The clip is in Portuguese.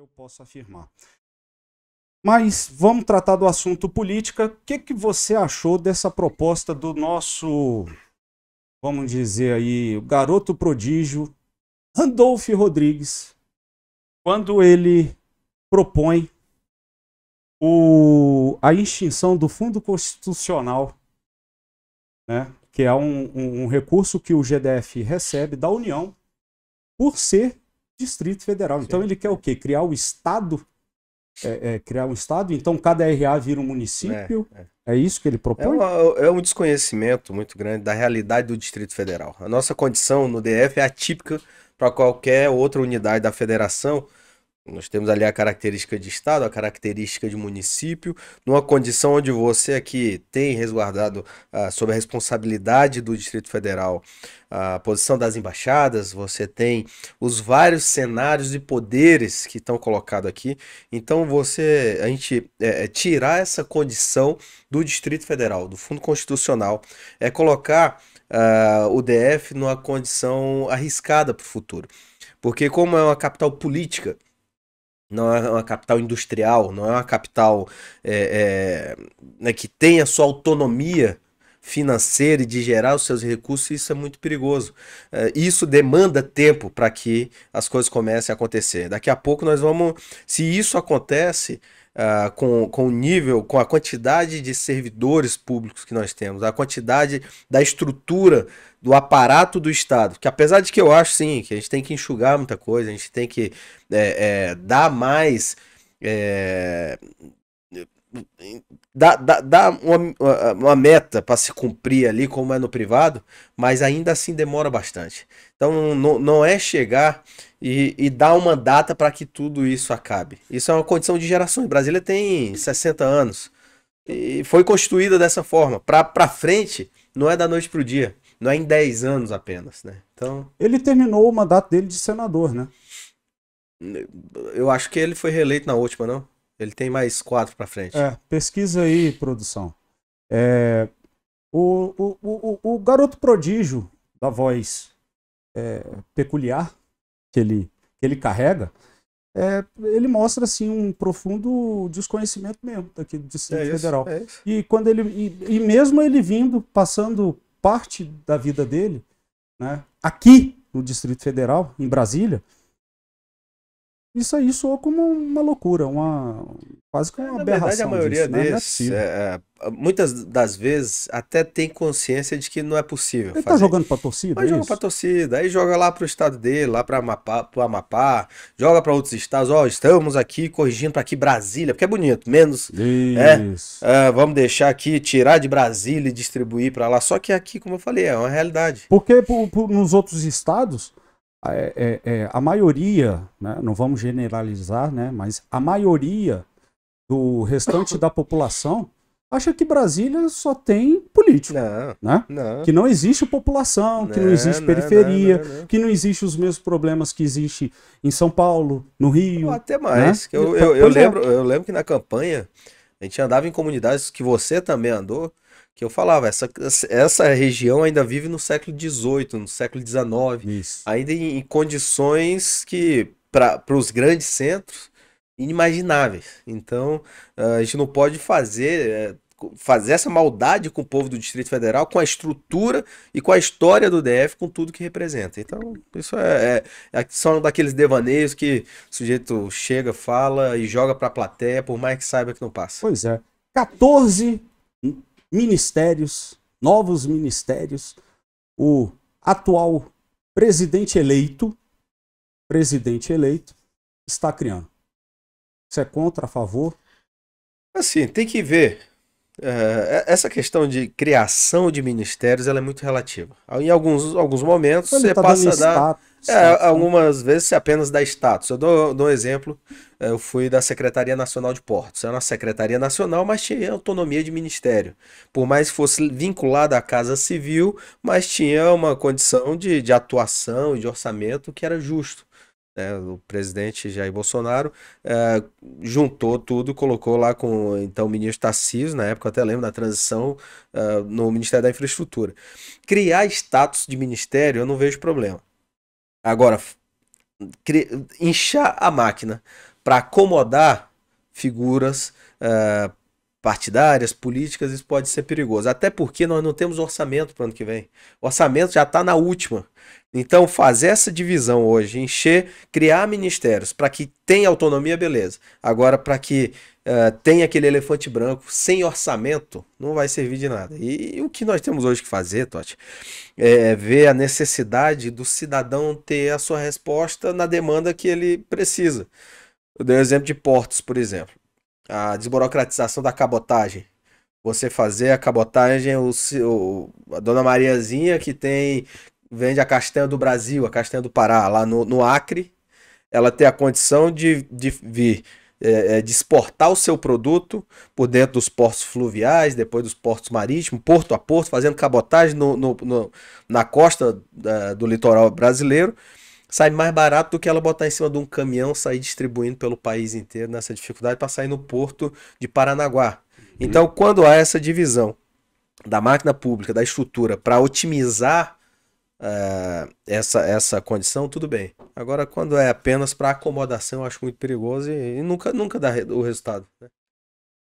eu posso afirmar. Mas vamos tratar do assunto política. O que, que você achou dessa proposta do nosso, vamos dizer aí, garoto prodígio, Randolph Rodrigues, quando ele propõe o, a extinção do Fundo Constitucional, né, que é um, um, um recurso que o GDF recebe da União, por ser Distrito Federal. Então ele quer o quê? Criar o Estado. É, é, criar um Estado, então cada RA vira um município. É, é. é, isso que ele propõe? É uma, é um desconhecimento muito grande da realidade do Distrito Federal. A nossa condição no DF é atípica para qualquer outra unidade da federação, nós temos ali a característica de estado, a característica de município, numa condição onde você aqui tem resguardado ah, sob a responsabilidade do Distrito Federal a posição das embaixadas, você tem os vários cenários e poderes que estão colocados aqui. Então você a gente é, é tirar essa condição do Distrito Federal, do Fundo Constitucional, é colocar ah, o DF numa condição arriscada para o futuro. Porque como é uma capital política, não é uma capital industrial, não é uma capital é, é, né, que sua autonomia financeira e de gerar os seus recursos, isso é muito perigoso. Eh, isso demanda tempo para que as coisas comecem a acontecer. Daqui a pouco nós vamos. Se isso acontece. Uh, com, com o nível, com a quantidade de servidores públicos que nós temos, a quantidade da estrutura do aparato do Estado. Que apesar de que eu acho sim, que a gente tem que enxugar muita coisa, a gente tem que é, é, dar mais. É, dá, dá, dá uma, uma meta para se cumprir ali, como é no privado, mas ainda assim demora bastante. Então não, não é chegar e, e dar uma data para que tudo isso acabe. Isso é uma condição de gerações. Brasília tem 60 anos e foi constituída dessa forma. Para frente, não é da noite para o dia. Não é em 10 anos apenas, né? Então... Ele terminou o mandato dele de senador, né? Eu acho que ele foi reeleito na última, não? Ele tem mais quatro para frente. É, pesquisa aí, produção. É, o, o, o, o garoto prodígio da voz é, peculiar que ele, que ele carrega, é, ele mostra assim um profundo desconhecimento mesmo daqui do Distrito é isso, Federal. É e quando ele e, e, mesmo ele vindo passando parte da vida dele, né, aqui no Distrito Federal, em Brasília, isso aí soa como uma loucura, uma quase que uma Na é, aberração. Na verdade, a maioria disso, né? desses, é, é, é, muitas das vezes, até tem consciência de que não é possível. Ele tá fazer. tá jogando pra torcida? Mas joga pra torcida, aí joga lá pro estado dele, lá pra Amapá, pro Amapá, joga pra outros estados, ó, oh, estamos aqui corrigindo pra aqui Brasília, porque é bonito, menos. Né? Isso. É, vamos deixar aqui, tirar de Brasília e distribuir pra lá. Só que aqui, como eu falei, é uma realidade. Porque por, por, nos outros estados ah, é, é, é, a maioria, né, não vamos generalizar, né, mas a maioria do restante da população acha que Brasília só tem político, não, né? Não. Que não existe população, que não, não existe periferia, não, que não existe os mesmos problemas que existe em São Paulo, no Rio. até né? mais. Né? Eu, eu, eu, é. lembro, eu lembro que na campanha a gente andava em comunidades que você também andou, que eu falava, essa, essa região ainda vive no século XVIII, no século XIX, Isso. ainda em, em condições que, para os grandes centros, inimagináveis. Então, eh, a gente não pode fazer eh, fazer essa maldade com o povo do Distrito Federal, com a estrutura e com a história do DF, com tudo que representa. Então, isso é, é, é são daqueles devaneios que o sujeito chega, fala e joga para a plateia, por mais que saiba que não passa. Pois é. 14 ministérios, novos ministérios, o atual presidente eleito, presidente eleito, está criando. Você é contra, a favor? Assim, tem que ver é, é, essa questão de criação de ministérios ela é muito relativa. Em alguns, alguns momentos você tá passa a dar. Status, é, né? algumas vezes você apenas dá status. Eu dou, dou um exemplo. É, eu fui da Secretaria Nacional de Portos. Era uma secretaria nacional, mas tinha autonomia de ministério. Por mais que fosse vinculada à Casa Civil, mas tinha uma condição de, de atuação e de orçamento que era justo né, o presidente Jair Bolsonaro, é, juntou tudo, colocou lá com então o ministro Tarcísio, na época eu até lembro, na transição é, no Ministério da Infraestrutura. Criar status de ministério eu não vejo problema. Agora, inchar a máquina para acomodar figuras eh, partidárias, políticas, isso pode ser perigoso. Até porque nós não temos orçamento para o ano que vem. O orçamento já está na última. Então, fazer essa divisão hoje, encher, criar ministérios para que tenha autonomia, beleza. Agora, para que uh, tenha aquele elefante branco sem orçamento, não vai servir de nada. E, e o que nós temos hoje que fazer, Totti, é, é ver a necessidade do cidadão ter a sua resposta na demanda que ele precisa. Eu dei o exemplo de portos, por exemplo a desburocratização da cabotagem. Você fazer a cabotagem, o, o, a dona Mariazinha que tem vende a castanha do Brasil, a castanha do Pará, lá no, no Acre, ela tem a condição de, de vir é, é de exportar o seu produto por dentro dos portos fluviais, depois dos portos marítimos, porto a porto, fazendo cabotagem no, no, no na costa da, é, do litoral brasileiro sai mais barato do que ela botar em cima de um caminhão, sair distribuindo pelo país inteiro nessa dificuldade para sair no porto de Paranaguá. Uhum. Então, quando há essa divisão da máquina pública, da estrutura, para otimizar uh, essa, essa condição, tudo bem. Agora, quando é apenas para acomodação, eu acho muito perigoso e, e nunca, nunca dá o resultado. Né?